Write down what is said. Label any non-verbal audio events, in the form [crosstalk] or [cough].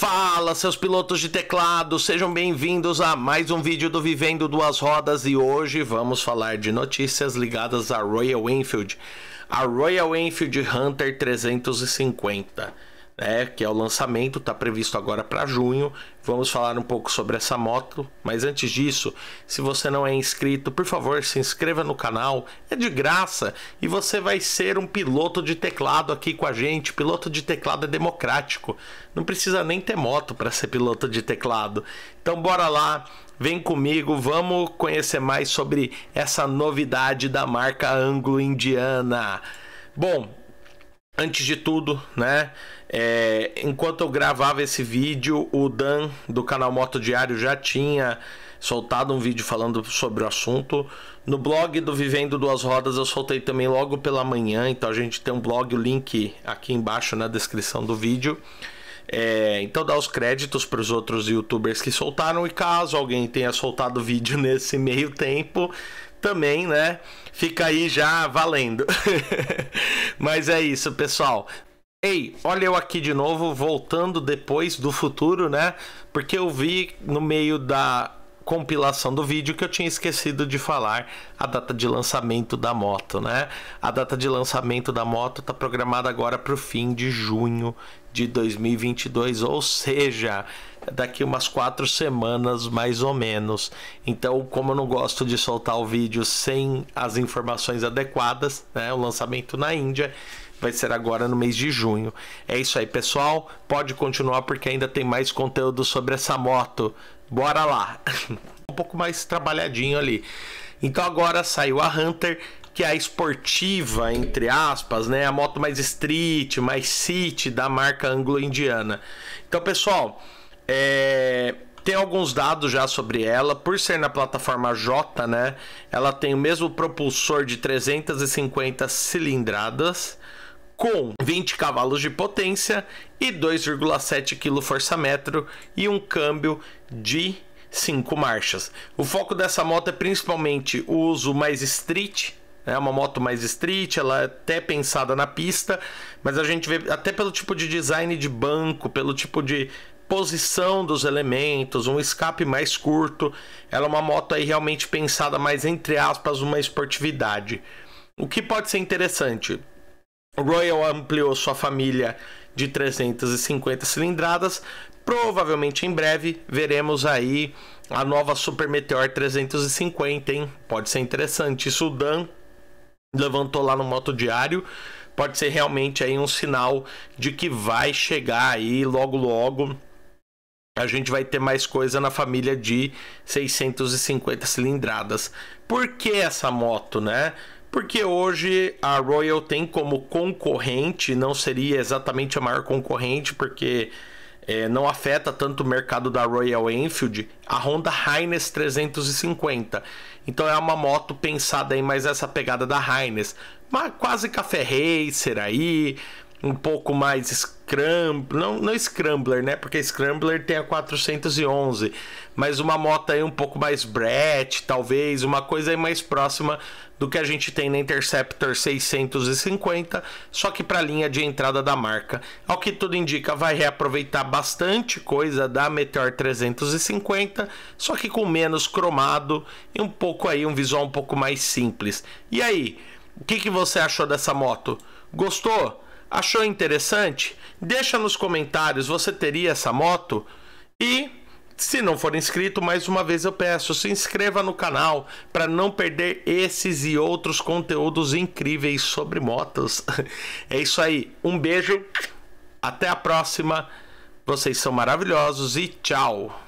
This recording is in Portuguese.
Fala, seus pilotos de teclado, sejam bem-vindos a mais um vídeo do Vivendo Duas Rodas e hoje vamos falar de notícias ligadas à Royal Enfield, a Royal Enfield Hunter 350 é que é o lançamento, está previsto agora para junho. Vamos falar um pouco sobre essa moto, mas antes disso, se você não é inscrito, por favor, se inscreva no canal, é de graça e você vai ser um piloto de teclado aqui com a gente. Piloto de teclado é democrático, não precisa nem ter moto para ser piloto de teclado. Então, bora lá, vem comigo, vamos conhecer mais sobre essa novidade da marca anglo-indiana. Bom, Antes de tudo, né? É, enquanto eu gravava esse vídeo, o Dan do canal Moto Diário já tinha soltado um vídeo falando sobre o assunto. No blog do Vivendo Duas Rodas eu soltei também logo pela manhã, então a gente tem um blog, o link aqui embaixo na descrição do vídeo. É, então dá os créditos para os outros youtubers que soltaram e caso alguém tenha soltado vídeo [laughs] nesse meio tempo, também, né? Fica aí já valendo. [laughs] Mas é isso, pessoal. Ei, olha eu aqui de novo, voltando depois do futuro, né? Porque eu vi no meio da compilação do vídeo que eu tinha esquecido de falar a data de lançamento da moto, né? A data de lançamento da moto está programada agora para o fim de junho de 2022, ou seja, daqui umas quatro semanas mais ou menos. Então, como eu não gosto de soltar o vídeo sem as informações adequadas, né? O lançamento na Índia vai ser agora no mês de junho. É isso aí, pessoal. Pode continuar porque ainda tem mais conteúdo sobre essa moto bora lá. [laughs] um pouco mais trabalhadinho ali. Então agora saiu a Hunter, que é a esportiva, entre aspas, né? A moto mais street, mais city da marca anglo-indiana. Então, pessoal, é... tem alguns dados já sobre ela. Por ser na plataforma J, né? Ela tem o mesmo propulsor de 350 cilindradas com 20 cavalos de potência e 2,7 metro e um câmbio de 5 marchas. O foco dessa moto é principalmente o uso mais street, é né? uma moto mais street, ela é até pensada na pista, mas a gente vê até pelo tipo de design de banco, pelo tipo de posição dos elementos, um escape mais curto. Ela é uma moto aí realmente pensada mais entre aspas uma esportividade. O que pode ser interessante? Royal ampliou sua família de 350 cilindradas. Provavelmente em breve veremos aí a nova Super Meteor 350, hein? Pode ser interessante. Isso o Dan levantou lá no Moto Diário. Pode ser realmente aí um sinal de que vai chegar aí logo logo a gente vai ter mais coisa na família de 650 cilindradas. Por que essa moto, né? Porque hoje a Royal tem como concorrente, não seria exatamente a maior concorrente, porque é, não afeta tanto o mercado da Royal Enfield, a Honda Hines 350. Então é uma moto pensada em mais essa pegada da Hines, mas quase café racer aí, um pouco mais scrambler, não, não scrambler, né? Porque scrambler tem a 411, mas uma moto aí um pouco mais Brett, talvez, uma coisa aí mais próxima do que a gente tem na Interceptor 650, só que para a linha de entrada da marca. Ao que tudo indica, vai reaproveitar bastante coisa da Meteor 350, só que com menos cromado e um pouco aí um visual um pouco mais simples. E aí, o que, que você achou dessa moto? Gostou? Achou interessante? Deixa nos comentários, você teria essa moto? E se não for inscrito, mais uma vez eu peço, se inscreva no canal para não perder esses e outros conteúdos incríveis sobre motos. [laughs] É isso aí. Um beijo. Até a próxima. Vocês são maravilhosos e tchau.